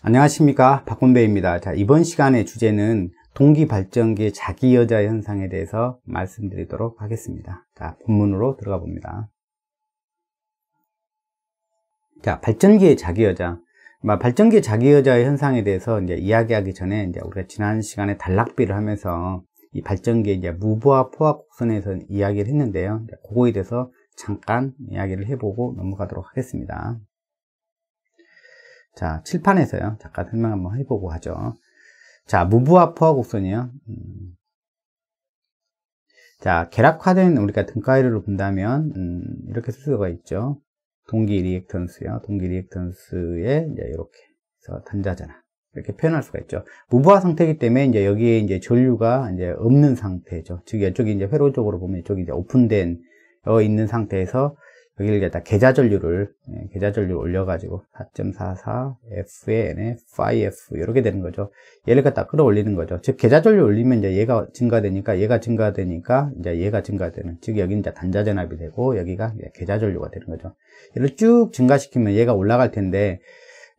안녕하십니까 박건배입니다 자 이번 시간의 주제는 동기발전기 자기여자 현상에 대해서 말씀드리도록 하겠습니다 자 본문으로 들어가 봅니다 자 발전기의 자기여자 발전기 자기여자 의 현상에 대해서 이제 이야기하기 전에 이제 우리가 지난 시간에 단락비를 하면서 이 발전기의 이제 무보와 포화 곡선에서 이야기를 했는데요 그거에 대해서 잠깐 이야기를 해보고 넘어가도록 하겠습니다 자, 칠판에서요. 잠깐 설명 한번 해보고 하죠. 자, 무브와 포화 곡선이요. 음. 자, 계략화된 우리가 등가위로 본다면, 음, 이렇게 쓸 수가 있죠. 동기 리액턴스요. 동기 리액턴스에 이제 이렇게 해서 단자잖아. 이렇게 표현할 수가 있죠. 무부화 상태이기 때문에 이제 여기에 이제 전류가 이제 없는 상태죠. 즉 이쪽이 이제 회로쪽으로 보면 이쪽이 이제 오픈된 어 있는 상태에서 여기를 다 계좌 전류를 예, 계좌 전류 를 올려가지고 4.44 F에 N에 5F 이렇게 되는 거죠. 얘를 갖다 끌어올리는 거죠. 즉 계좌 전류 올리면 이제 얘가 증가되니까 얘가 증가되니까 이제 얘가 증가되는 즉 여기 이제 단자 전압이 되고 여기가 계좌 전류가 되는 거죠. 얘를 쭉 증가시키면 얘가 올라갈 텐데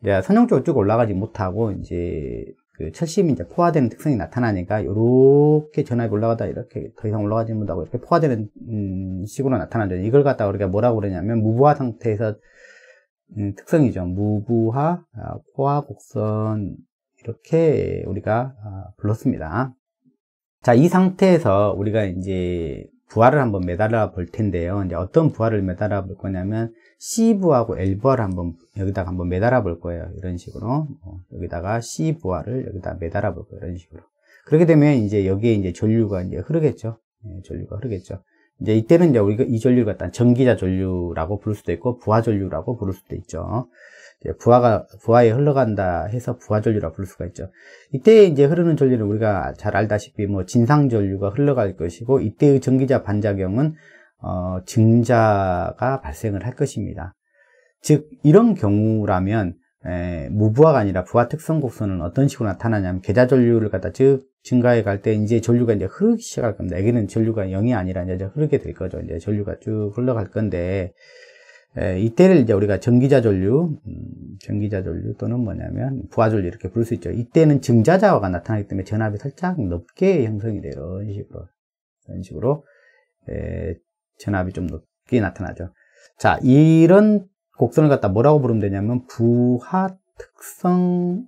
이제 선형쪽으로쭉 올라가지 못하고 이제 그 철심이 이제 포화되는 특성이 나타나니까 이렇게 전압이 올라가다 이렇게 더 이상 올라가지 못하고 이렇게 포화되는 음, 식으로 나타나죠. 이걸 갖다 가 우리가 뭐라고 그러냐면 무부화 상태에서 음, 특성이죠. 무부화 아, 포화 곡선 이렇게 우리가 아, 불렀습니다. 자, 이 상태에서 우리가 이제 부하를 한번 매달아 볼 텐데요. 이제 어떤 부하를 매달아 볼 거냐면 C부하고 L부하를 한번 여기다가 한번 매달아 볼 거예요. 이런 식으로 어, 여기다가 C부하를 여기다 매달아 볼 거예요. 이런 식으로. 그렇게 되면 이제 여기에 이제 전류가 이제 흐르겠죠. 예, 전류가 흐르겠죠. 이제 이때는 이제 우리가 이 전류 같다 전기자 전류라고 부를 수도 있고 부하 전류라고 부를 수도 있죠. 부하가 부하에 흘러간다 해서 부하 전류라 고 부를 수가 있죠. 이때 이제 흐르는 전류는 우리가 잘 알다시피 뭐 진상 전류가 흘러갈 것이고 이때의 전기자 반작용은 어, 증자가 발생을 할 것입니다. 즉 이런 경우라면 에, 무부화가 아니라 부화 특성 곡선은 어떤 식으로 나타나냐면 계좌 전류를 갖다 즉 증가해 갈 때 이제 전류가 이제 흐르기 시작할 겁니다. 여기는 전류가 0이 아니라 이제 흐르게 될 거죠. 이제 전류가 쭉 흘러갈 건데 에, 이때를 이제 우리가 전기자 전류, 음, 전기자 전류 또는 뭐냐면 부화 전류 이렇게 부를 수 있죠. 이때는 증자자화가 나타나기 때문에 전압이 살짝 높게 형성이 돼요. 이런 식으로 이런 식으로 에, 전압이 좀 높게 나타나죠. 자, 이런 곡선을 갖다 뭐라고 부르면 되냐면 부하 특성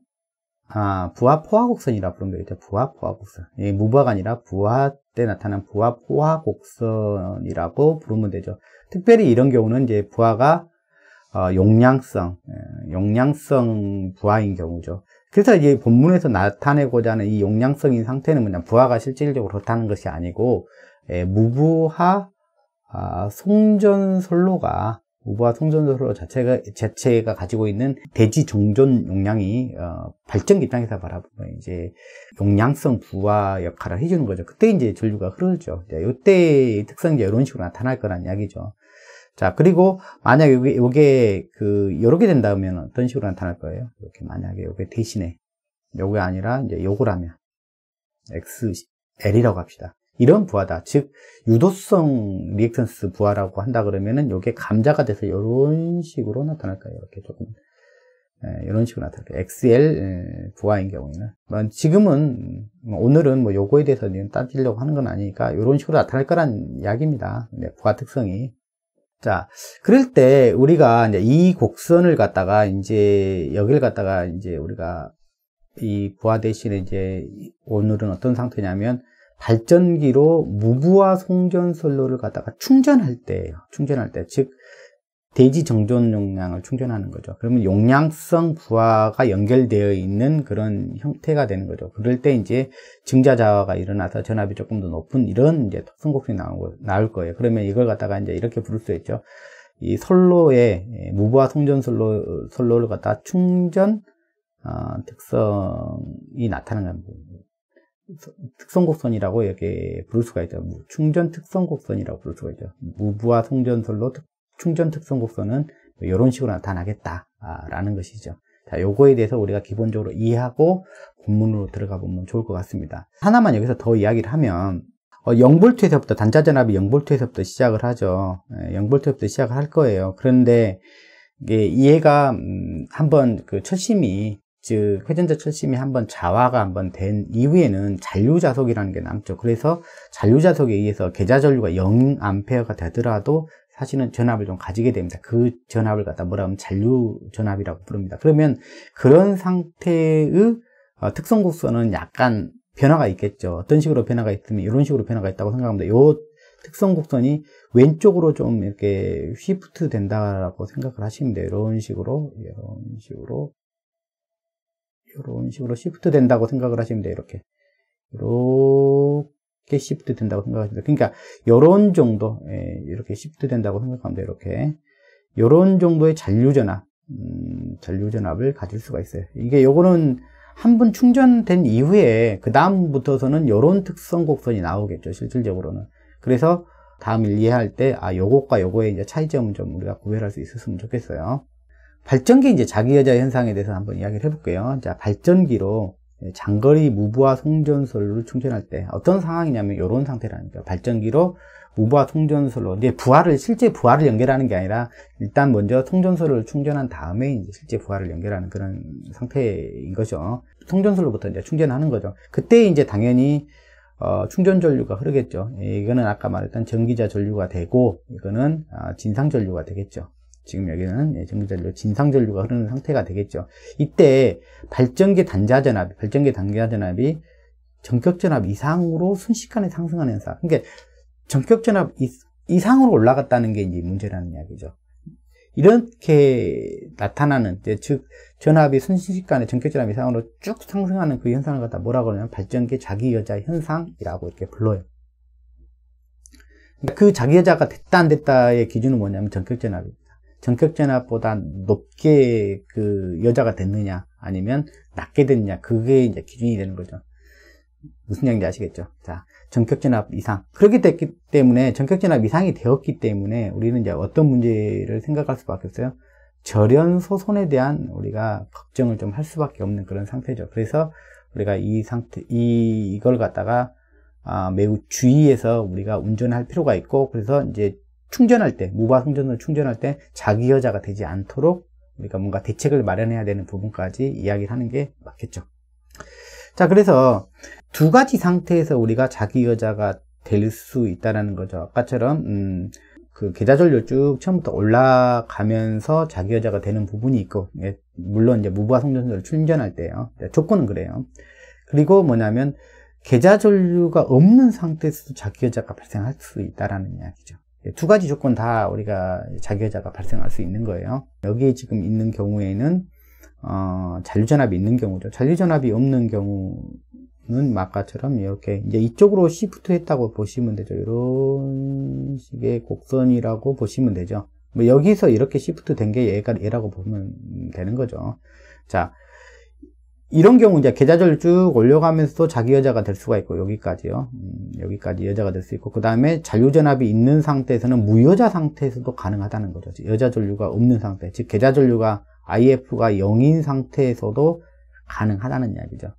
아 부하 포화 곡선이라 부르면 되겠죠 부하 포화 곡선 예, 무부하가 아니라 부하 때 나타난 부하 포화 곡선이라고 부르면 되죠 특별히 이런 경우는 이제 부하가 어, 용량성 예, 용량성 부하인 경우죠 그래서 이제 본문에서 나타내고자 하는 이 용량성인 상태는 그냥 부하가 실질적으로 그렇다는 것이 아니고 예, 무부하 아, 송전설로가 우버와 성전도로 자체가, 자체가 가지고 있는 대지 정전 용량이, 어, 발전기 입장에서 바라보면 이제 용량성 부하 역할을 해주는 거죠. 그때 이제 전류가 흐르죠. 이제 이때의 특성이 제 이런 식으로 나타날 거란 이야기죠. 자, 그리고 만약에 요게, 게 그, 요렇게 된다면 어떤 식으로 나타날 거예요? 이렇게 만약에 요게 대신에, 요게 아니라 이제 요거라면, X, L이라고 합시다. 이런 부하다. 즉 유도성 리액턴스 부하라고 한다 그러면은 이게 감자가 돼서 이런 식으로 나타날 까요 이렇게 조금 에, 예, 이런 식으로 나타날 까요 XL 예, 부하인 경우에는 뭐, 지금은 오늘은 뭐 요거에 대해서 는 따지려고 하는 건 아니니까 이런 식으로 나타날 거란 이야기입니다. 네, 부하 특성이. 자, 그럴 때 우리가 이제 이 곡선을 갖다가 이제 여기를 갖다가 이제 우리가 이 부하 대신에 이제 오늘은 어떤 상태냐면 발전기로 무부화 송전선로를 갖다가 충전할 때예요. 충전할 때, 즉 대지 정전 용량을 충전하는 거죠. 그러면 용량성 부하가 연결되어 있는 그런 형태가 되는 거죠. 그럴 때 이제 증자 자화가 일어나서 전압이 조금 더 높은 이런 이제 선곡이나올 거예요. 그러면 이걸 갖다가 이제 이렇게 부를 수 있죠. 이 선로에 예, 무부화 송전 선로 선로를 갖다 가 충전 어, 특성이 나타나는 겁니다. 특성곡선이라고 이렇게 부를 수가 있죠. 뭐 충전 특성곡선이라고 부를 수가 있죠. 무부와 송전설로 충전 특성곡선은 이런 뭐 식으로 나타나겠다라는 것이죠. 자, 요거에 대해서 우리가 기본적으로 이해하고 본문으로 들어가 보면 좋을 것 같습니다. 하나만 여기서 더 이야기를 하면 어, 0볼트에서부터 단자 전압이 0볼트에서부터 시작을 하죠. 예, 0볼트에서부터 시작을 할 거예요. 그런데 이게 이해가 음, 한번 그 철심이 즉 회전자 철심이 한번 자화가 한번 된 이후에는 잔류자석이라는 게 남죠. 그래서 잔류자석에 의해서 계좌전류가 0A가 되더라도 사실은 전압을 좀 가지게 됩니다. 그 전압을 갖다 뭐라 하면 잔류전압이라고 부릅니다. 그러면 그런 상태의 어, 특성곡선은 약간 변화가 있겠죠. 어떤 식으로 변화가 있으면 이런 식으로 변화가 있다고 생각합니다. 요 특성 곡선이 왼쪽으로 좀 이렇게 휘프트 된다라고 생각을 하시면 돼요. 이런 식으로, 이런 식으로 이런 식으로 시프트 된다고 생각을 하시면 돼요. 이렇게. 이렇게 시프트 된다고 생각하시면 돼요. 그러니까 이런 정도 예, 이렇게 시프트 된다고 생각하면 돼요. 이렇게. 이런 정도의 잔류전압 음, 전류전압을 가질 수가 있어요. 이게 요거는 한 번 충전된 이후에 그 다음부터서는 이런 특성 곡선이 나오겠죠. 실질적으로는. 그래서 다음 일 이해할 때아 요것과 요거의 차이점을 좀 우리가 구별할 수 있었으면 좋겠어요. 발전기 이제 자기 여자 현상에 대해서 한번 이야기를 해볼게요. 자, 발전기로 장거리 무브와 송전설로 충전할 때 어떤 상황이냐면 이런 상태라니까 는 발전기로 무브와 송전설로 이제 부하를 실제 부하를 연결하는 게 아니라 일단 먼저 송전설을 충전한 다음에 이제 실제 부하를 연결하는 그런 상태인 거죠. 송전설로부터 이제 충전하는 거죠. 그때 이제 당연히 어, 충전 전류가 흐르겠죠. 예, 이거는 아까 말했던 전기자 전류가 되고 이거는 아, 진상 전류가 되겠죠. 지금 여기는 예, 전기전류 진상전류가 흐르는 상태가 되겠죠. 이때 발전기 단자전압, 발전기 단자전압이 전격전압 이상으로 순식간에 상승하는 현상. 그러니까 전격전압 이상으로 올라갔다는 게 이제 문제라는 이야기죠. 이렇게 나타나는 즉 전압이 순식간에 전격전압 이상으로 쭉 상승하는 그 현상을 갖다 뭐라 고 그러냐면 발전기 자기 여자 현상이라고 이렇게 불러요. 그러니까 그 자기 여자가 됐다 안 됐다의 기준은 뭐냐면 전격전압이 전격 전압보다 높게 그 여자가 됐느냐 아니면 낮게 됐느냐 그게 이제 기준이 되는 거죠. 무슨 얘기인지 아시겠죠? 자, 전격 전압 이상. 그렇기 됐기 때문에 전격 전압 이상이 되었기 때문에 우리는 이제 어떤 문제를 생각할 수밖에 없어요. 절연 소손에 대한 우리가 걱정을 좀 할 수밖에 없는 그런 상태죠. 그래서 우리가 이 상태 이 이걸 갖다가 아, 매우 주의해서 우리가 운전할 필요가 있고 그래서 이제 충전할 때 무바 성전을 충전할 때 자기 여자가 되지 않도록 우리가 뭔가 대책을 마련해야 되는 부분까지 이야기를 하는 게 맞겠죠. 자 그래서 두 가지 상태에서 우리가 자기 여자가 될 수 있다라는 거죠. 아까처럼 음, 그 계좌 전류 쭉 처음부터 올라가면서 자기 여자가 되는 부분이 있고 예, 물론 이제 무부하 성전설을 충전할 때요. 예, 조건은 그래요. 그리고 뭐냐면 계좌 전류가 없는 상태에서도 자기 여자가 발생할 수 있다라는 이야기죠. 예, 두 가지 조건 다 우리가 자기여자가 발생할 수 있는 거예요. 여기에 지금 있는 경우에는 어, 잔류전압이 있는 경우죠. 잔류전압이 없는 경우는 아까처럼 이렇게 이제 이쪽으로 시프트 했다고 보시면 되죠. 이런 식의 곡선이라고 보시면 되죠. 뭐 여기서 이렇게 시프트 된 게 얘가 얘라고 보면 되는 거죠. 자, 이런 경우 이제 계좌절 쭉 올려가면서 자기 여자가 될 수가 있고 여기까지요 음, 여기까지 여자가 될 수 있고 그 다음에 잔류전압이 있는 상태에서는 무여자 상태에서도 가능하다는 거죠 여자 전류가 없는 상태 즉 계좌 전류가 IF가 0인 상태에서도 가능하다는 이야기죠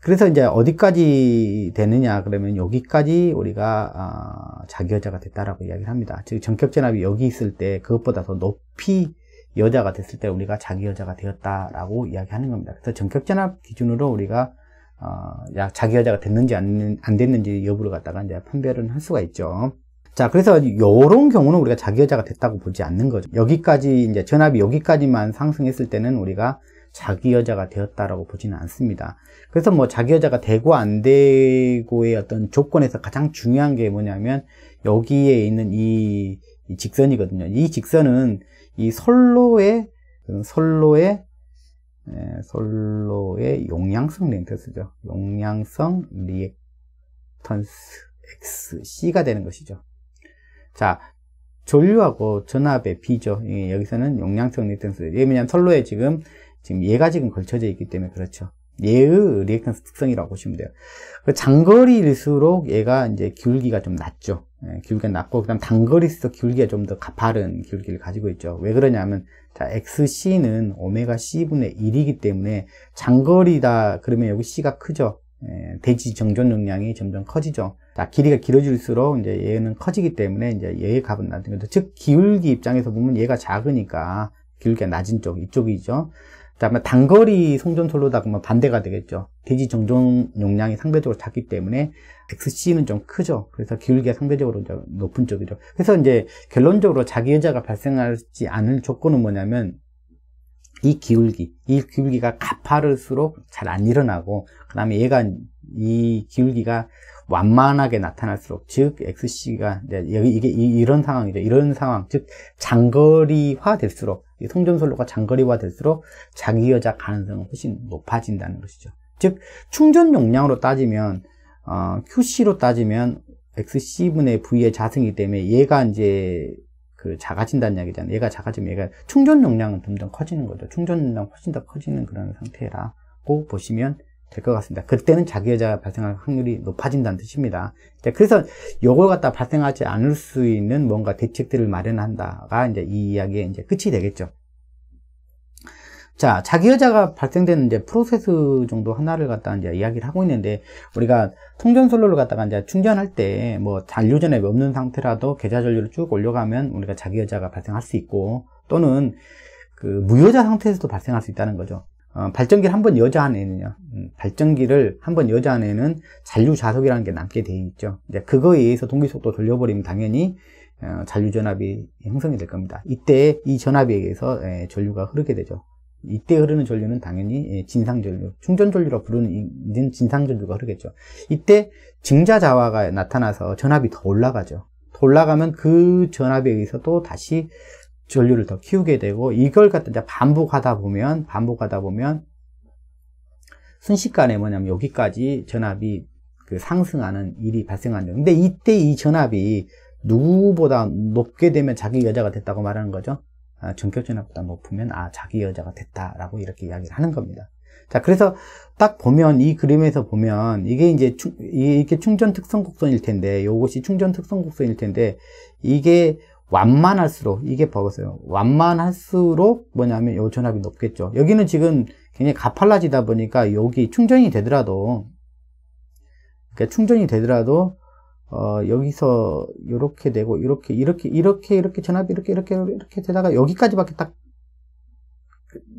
그래서 이제 어디까지 되느냐 그러면 여기까지 우리가 아, 자기 여자가 됐다라고 이야기를 합니다 즉 전격 전압이 여기 있을 때 그것보다 더 높이 여자가 됐을 때 우리가 자기 여자가 되었다라고 이야기하는 겁니다. 그래서 정격전압 기준으로 우리가 어, 자기 여자가 됐는지 안, 안 됐는지 여부를 갖다가 이제 판별은 할 수가 있죠. 자, 그래서 이런 경우는 우리가 자기 여자가 됐다고 보지 않는 거죠. 여기까지 이제 전압이 여기까지만 상승했을 때는 우리가 자기 여자가 되었다라고 보지는 않습니다. 그래서 뭐 자기 여자가 되고 안 되고의 어떤 조건에서 가장 중요한 게 뭐냐면 여기에 있는 이, 이 직선이거든요. 이 직선은 이 선로의 그 선로의 예, 솔로의 용량성 렌턴스죠. 용량성 리액턴스 XC가 되는 것이죠. 자, 전류하고 전압의 B죠. 예, 여기서는 용량성 리액턴스. 예, 왜냐면 솔로에 지금, 지금 얘가 지금 걸쳐져 있기 때문에 그렇죠. 얘의 리액턴스 특성이라고 보시면 돼요. 그 장거리일수록 얘가 이제 기울기가 좀 낮죠. 예, 기울기가 낮고 그다음 단거리에서 기울기가 좀 더 가파른 기울기를 가지고 있죠. 왜 그러냐면 자 XC는 오메가 C분의 1이기 때문에 장거리다 그러면 여기 C가 크죠. 에, 예, 대지 정전 용량이 점점 커지죠. 자, 길이가 길어질수록 이제 얘는 커지기 때문에 이제 얘의 값은 낮은 거즉 기울기 입장에서 보면 얘가 작으니까 기울기가 낮은 쪽 이쪽이죠. 다음에 단거리 송전솔로다 보면 반대가 되겠죠. 대지 정전 용량이 상대적으로 작기 때문에 XC는 좀 크죠. 그래서 기울기가 상대적으로 높은 쪽이죠. 그래서 이제 결론적으로 자기유자가 발생하지 않을 조건은 뭐냐면 이 기울기, 이 기울기가 가파를수록 잘 안 일어나고 그 다음에 얘가 이 기울기가 완만하게 나타날수록 즉 XC가 이제 이게 이런 상황이죠. 이런 상황 즉 장거리화 될수록 이송전선로가 장거리화될수록 자기여자 가능성은 훨씬 높아진다는 것이죠. 즉 충전 용량으로 따지면 어, QC로 따지면 XC분의 V의 자승이기 때문에 얘가 이제 그 작아진다는 이야기잖아요. 얘가 작아지면 얘가 충전 용량은 점점 커지는 거죠. 충전 용량 훨씬 더 커지는 그런 상태라고 보시면 될것 같습니다. 그때는 자기여자가 발생할 확률이 높아진다는 뜻입니다. 네, 그래서 요걸 갖다 발생하지 않을 수 있는 뭔가 대책들을 마련한다가 이제 이 이야기의 이제 끝이 되겠죠. 자, 자기여자가 발생되는 이제 프로세스 정도 하나를 갖다 이제 이야기를 하고 있는데, 우리가 통전솔로를 갖다가 이제 충전할 때, 뭐, 잔류전에 없는 상태라도 계좌전류를 쭉 올려가면 우리가 자기여자가 발생할 수 있고, 또는 그 무효자 상태에서도 발생할 수 있다는 거죠. 어, 발전기를 한번 여자 안에는요. 음, 발전기를 한번 여자 안에는 잔류 좌석이라는게 남게 돼 있죠. 이제 그거에 의해서 동기 속도 돌려버리면 당연히 어, 잔류 전압이 형성이 될 겁니다. 이때 이 전압에 의해서 에, 예, 전류가 흐르게 되죠. 이때 흐르는 전류는 당연히 에, 예, 진상 전류, 충전 전류라 부르는 진상 전류가 흐르겠죠. 이때 증자 자화가 나타나서 전압이 더 올라가죠. 더 올라가면 그 전압에 의해서 또 다시 전류를 더 키우게 되고 이걸 갖다 이 반복하다 보면 반복하다 보면 순식간에 뭐냐면 여기까지 전압이 그 상승하는 일이 발생한다. 근데 이때 이 전압이 누구보다 높게 되면 자기 여자가 됐다고 말하는 거죠. 아, 전격 전압보다 높으면 아 자기 여자가 됐다라고 이렇게 이야기를 하는 겁니다. 자 그래서 딱 보면 이 그림에서 보면 이게 이제 충, 이게 충전 특성 곡선일 텐데 이것이 충전 특성 곡선일 텐데 이게 완만할수록 이게 버거세요 완만할수록 뭐냐면 요 전압이 높겠죠 여기는 지금 굉장히 가팔라지다 보니까 여기 충전이 되더라도 그러니까 충전이 되더라도 어, 여기서 이렇게 되고 이렇게 이렇게 이렇게 이렇게 전압이 이렇게 이렇게 이렇게 되다가 여기까지밖에 딱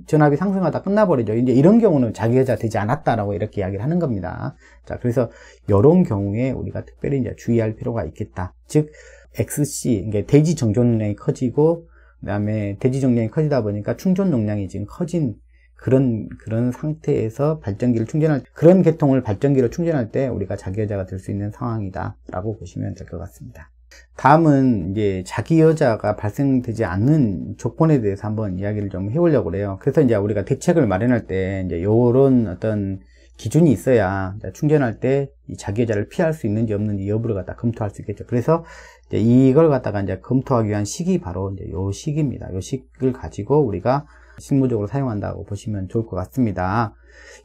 전압이 상승하다 끝나버리죠. 이제 이런 경우는 자기 여자 되지 않았다라고 이렇게 이야기를 하는 겁니다. 자, 그래서 이런 경우에 우리가 특별히 이제 주의할 필요가 있겠다. 즉, XC, 그러니까 대지 정전 용량이 커지고, 그 다음에 대지 정량이 커지다 보니까 충전 용량이 지금 커진 그런, 그런 상태에서 발전기를 충전할, 그런 계통을 발전기로 충전할 때 우리가 자기여자가 될 수 있는 상황이다라고 보시면 될 것 같습니다. 다음은 이제 자기 여자가 발생되지 않는 조건에 대해서 한번 이야기를 좀 해보려고 그래요. 그래서 이제 우리가 대책을 마련할 때 이제 요런 어떤 기준이 있어야 충전할 때 자기 여자를 피할 수 있는지 없는지 여부를 갖다 검토할 수 있겠죠. 그래서 이걸 갖다가 이제 검토하기 위한 시기 바로 이제 요 시기입니다. 요 시기를 가지고 우리가 실무적으로 사용한다고 보시면 좋을 것 같습니다.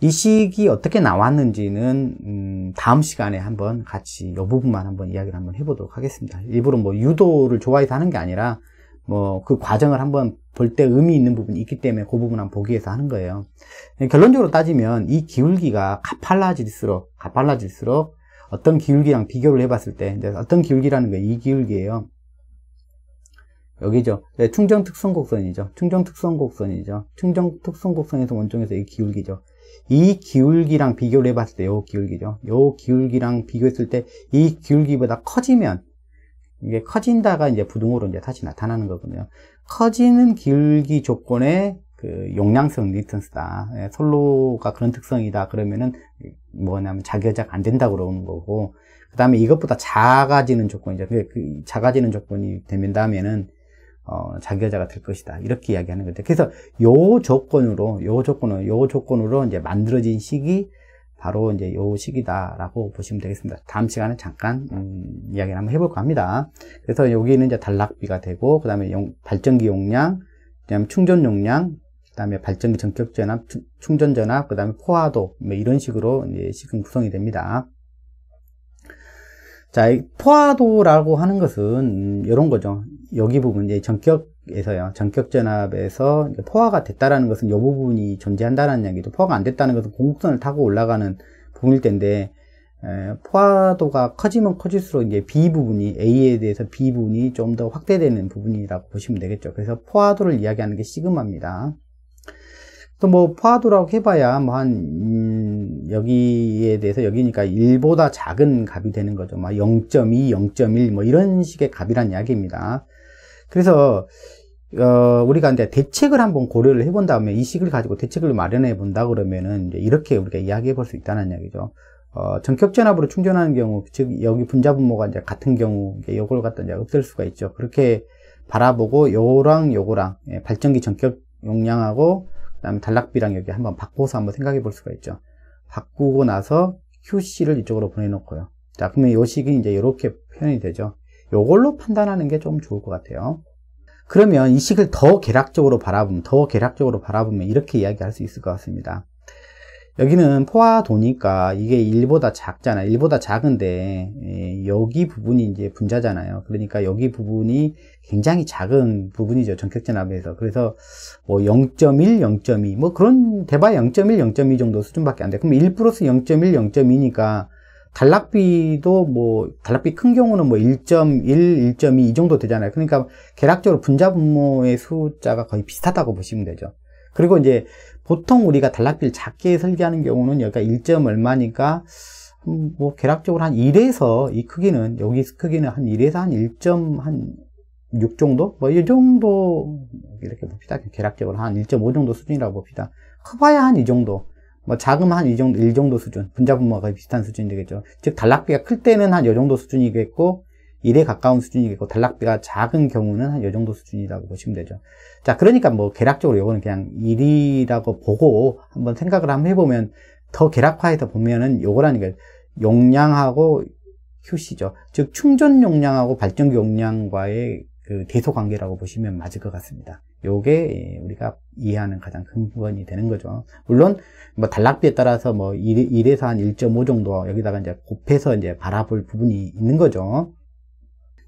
이 시기 어떻게 나왔는지는 음 다음 시간에 한번 같이 이 부분만 한번 이야기를 한번 해보도록 하겠습니다. 일부러 뭐 유도를 좋아해서 하는 게 아니라 뭐그 과정을 한번 볼 때 의미 있는 부분이 있기 때문에 그 부분 한번 보기 위해서 하는 거예요. 예, 결론적으로 따지면 이 기울기가 가팔라질수록 가팔라질수록 어떤 기울기랑 비교를 해봤을 때 이제 어떤 기울기라는 게 이 기울기예요. 여기죠. 네, 충정특성곡선이죠. 충정특성곡선이죠. 충정특성곡선에서 원점에서 이 기울기죠. 이 기울기랑 비교를 해봤을 때요 기울기죠. 요 기울기랑 비교했을 때 이 기울기보다 커지면 이게 커진다가 이제 부등으로 이제 다시 나타나는 거거든요. 커지는 길기 조건의 그 용량성 리턴스다. 예, 솔로가 그런 특성이다. 그러면은 뭐냐면 자기여작 안 된다 그러는 거고. 그 다음에 이것보다 작아지는 조건이죠. 그 작아지는 조건이 된다면은 어, 자기여자가 될 것이다. 이렇게 이야기하는 거죠. 그래서 요 조건으로, 요 조건으로, 요 조건으로 이제 만들어진 식이 바로 이제 요 시기다라고 보시면 되겠습니다. 다음 시간에 잠깐 음, 이야기를 한번 해볼까 합니다. 그래서 여기는 이제 단락비가 되고 그 다음에 발전기 용량, 그다음 충전 용량, 그 다음에 발전기 전격 전압, 충전 전압, 그 다음에 포화도 뭐 이런 식으로 이제 식은 구성이 됩니다. 자, 포화도라고 하는 것은 이런 거죠. 여기 부분 이제 전격에서요. 전격 전압에서 포화가 됐다라는 것은 이 부분이 존재한다라는 이야기죠. 포화가 안 됐다는 것은 공곡선을 타고 올라가는 부분일 텐데 에, 포화도가 커지면 커질수록 이제 B 부분이 A에 대해서 B 부분이 좀 더 확대되는 부분이라고 보시면 되겠죠. 그래서 포화도를 이야기하는 게 시그마입니다. 또뭐 파도라고 해봐야 뭐한 음, 여기에 대해서 여기니까 1보다 작은 값이 되는 거죠. 막 0.2, 0.1 뭐 이런 식의 값이란 이야기입니다. 그래서 어, 우리가 이제 대책을 한번 고려를 해본 다음에 이 식을 가지고 대책을 마련해 본다 그러면은 이렇게 우리가 이야기해 볼 수 있다는 이야기죠. 어, 전격전압으로 충전하는 경우, 즉, 여기 분자분모가 이제 같은 경우, 요걸 갖다 이제 없앨 수가 있죠. 그렇게 바라보고, 요랑 요거랑, 예, 발전기 전격 용량하고, 다음에 단락비랑 여기 한번 바꿔서 한번 생각해 볼 수가 있죠. 바꾸고 나서 QC를 이쪽으로 보내놓고요. 자, 그러면 요 식이 이제 이렇게 표현이 되죠. 이걸로 판단하는 게 좀 좋을 것 같아요. 그러면 이 식을 더 계략적으로 바라보면, 더 계략적으로 바라보면 이렇게 이야기할 수 있을 것 같습니다. 여기는 포화도니까 이게 1보다 작잖아. 1보다 작은데 예, 여기 부분이 이제 분자잖아요. 그러니까 여기 부분이 굉장히 작은 부분이죠. 전격전압에서. 그래서 뭐 0.1, 0.2 뭐 그런 대박 0.1, 0.2 정도 수준밖에 안 돼. 그럼 1 플러스 0.1, 0.2니까 단락비도 뭐 단락비 큰 경우는 뭐 1.1, 1.2 이 정도 되잖아요. 그러니까 개략적으로 분자 분모의 숫자가 거의 비슷하다고 보시면 되죠. 그리고 이제 보통 우리가 단락비를 작게 설계하는 경우는 여기가 1점 얼마니까 음, 뭐 계략적으로 한 1에서 이 크기는 여기 크기는 한 1에서 한1한6 정도? 뭐 이 정도 이렇게 봅시다. 계략적으로 한 1.5 정도 수준이라고 봅시다. 커봐야 한 이 정도. 뭐 작으면 한이 정도, 1 정도 수준. 분자분모가 거의 비슷한 수준이 되겠죠. 즉 단락비가 클 때는 한 이 정도 수준이겠고 1에 가까운 수준이겠고 단락비가 작은 경우는 한 이 정도 수준이라고 보시면 되죠. 자, 그러니까 뭐 계략적으로 이거는 그냥 1이라고 보고 한번 생각을 한번 해보면 더 계략화해서 보면은 요거라니까 용량하고 QC죠. 즉 충전 용량하고 발전 용량과의 그 대소 관계라고 보시면 맞을 것 같습니다. 요게 예, 우리가 이해하는 가장 근본이 되는 거죠. 물론 뭐 단락비에 따라서 뭐 1, 에서 한 1.5 정도 여기다가 이제 곱해서 이제 바라볼 부분이 있는 거죠.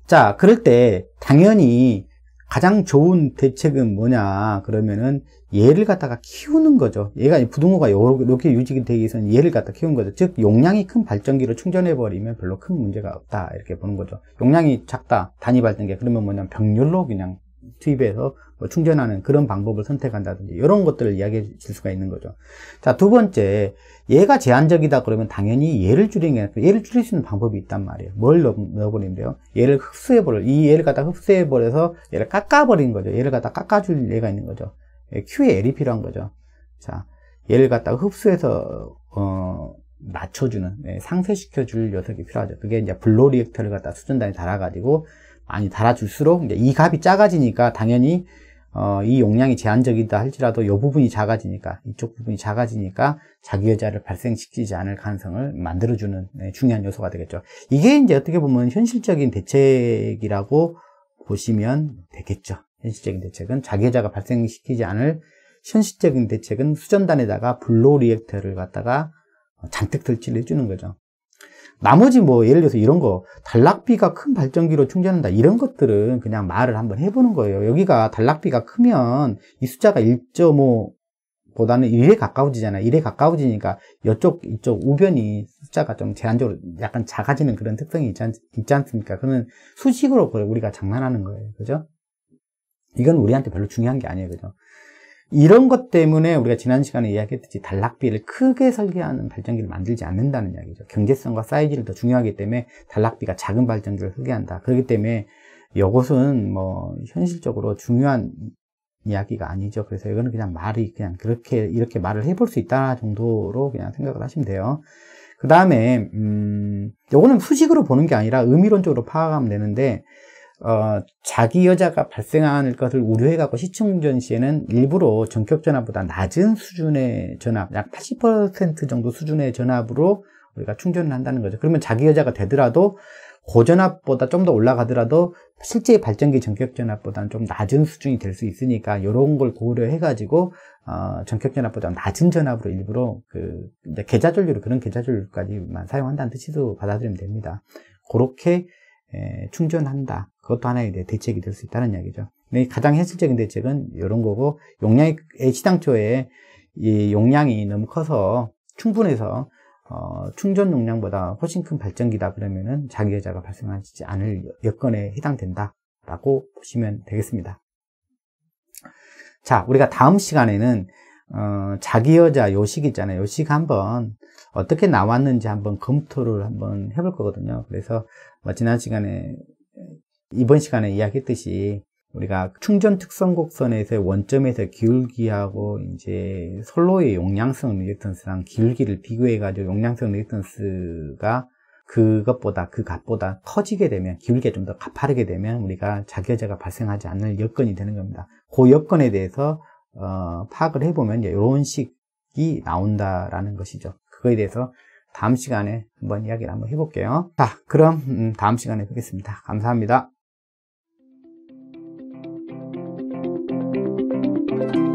자, 그럴 때 당연히 가장 좋은 대책은 뭐냐 그러면은 얘를 갖다가 키우는 거죠. 얘가 부동호가 이렇게 유지되기 위해서는 얘를 갖다 키운 거죠. 즉 용량이 큰 발전기로 충전해 버리면 별로 큰 문제가 없다 이렇게 보는 거죠. 용량이 작다 단위 발전기 그러면 뭐냐면 병렬로 그냥 투입해서 뭐 충전하는 그런 방법을 선택한다든지 이런 것들을 이야기해 줄 수가 있는 거죠 자 두 번째 얘가 제한적이다 그러면 당연히 얘를 줄이는 게 얘를 줄일 수 있는 방법이 있단 말이에요 뭘 넣, 어버리면 돼요 얘를 흡수해버려 이 얘를 갖다 흡수해버려서 얘를 깎아버린 거죠 얘를 갖다 깎아줄 얘가 있는 거죠 예, Q에 L이 필요한 거죠 자 얘를 갖다가 흡수해서 어, 낮춰주는 네, 예, 상쇄시켜 줄 녀석이 필요하죠 그게 이제 블로 리액터를 갖다 수준단에 달아가지고 많이 달아줄수록 이제 이 값이 작아지니까 당연히 어, 이 용량이 제한적이다 할지라도 이 부분이 작아지니까 이쪽 부분이 작아지니까 자기여자를 발생시키지 않을 가능성을 만들어주는 네, 중요한 요소가 되겠죠. 이게 이제 어떻게 보면 현실적인 대책이라고 보시면 되겠죠. 현실적인 대책은 자기여자가 발생시키지 않을 현실적인 대책은 수전단에다가 블로 리액터를 갖다가 잔뜩 설치를 해주는 거죠. 나머지 뭐 예를 들어서 이런 거 단락비가 큰 발전기로 충전한다 이런 것들은 그냥 말을 한번 해보는 거예요 여기가 단락비가 크면 이 숫자가 1.5 보다는 1에 가까워지잖아요 1에 가까워지니까 이쪽 이쪽 우변이 숫자가 좀 제한적으로 약간 작아지는 그런 특성이 있지, 않, 있지 않습니까 그러면 수식으로 우리가 장난하는 거예요 그죠 이건 우리한테 별로 중요한 게 아니에요 그죠 이런 것 때문에 우리가 지난 시간에 이야기했듯이 단락비를 크게 설계하는 발전기를 만들지 않는다는 이야기죠. 경제성과 사이즈를 더 중요하기 때문에 단락비가 작은 발전기를 설계한다. 그렇기 때문에 이것은 뭐 현실적으로 중요한 이야기가 아니죠. 그래서 이거는 그냥 말이 그냥 그렇게 이렇게 말을 해볼 수 있다 정도로 그냥 생각을 하시면 돼요. 그 다음에 음 요거는 수식으로 보는 게 아니라 의미론적으로 파악하면 되는데 어, 자기 여자가 발생할 것을 우려해갖고 시청전 시에는 일부러 전격 전압보다 낮은 수준의 전압, 약 80% 정도 수준의 전압으로 우리가 충전을 한다는 거죠. 그러면 자기 여자가 되더라도 고전압보다 좀 더 올라가더라도 실제 발전기 전격전압보다는 좀 낮은 수준이 될 수 있으니까 이런 걸 고려해가지고 어, 전격전압보다 낮은 전압으로 일부러 그 계좌 전류를 그런 계좌 전류까지만 사용한다는 뜻으도 받아들이면 됩니다. 그렇게 충전한다. 그것도 하나의 대책이 될 수 있다는 이야기죠. 가장 현실적인 대책은 이런 거고 용량이 시당초에 이 용량이 너무 커서 충분해서 어, 충전 용량보다 훨씬 큰 발전기다 그러면은 자기여자가 발생하지 않을 여건에 해당된다라고 보시면 되겠습니다. 자, 우리가 다음 시간에는 어, 자기여자 요식 있잖아요. 요식 한번 어떻게 나왔는지 한번 검토를 한번 해볼 거거든요. 그래서 뭐 지난 시간에 이번 시간에 이야기했듯이 우리가 충전 특성곡선에서 원점에서 기울기하고 이제 솔로의 용량성 레지턴스랑 기울기를 비교해가지고 용량성 레지턴스가 그것보다 그 값보다 커지게 되면 기울기가 좀 더 가파르게 되면 우리가 자기여자가 발생하지 않을 여건이 되는 겁니다. 그 여건에 대해서 어, 파악을 해보면 이런 식이 나온다라는 것이죠. 그거에 대해서 다음 시간에 한번 이야기를 한번 해볼게요. 자, 그럼 음, 다음 시간에 뵙겠습니다. 감사합니다.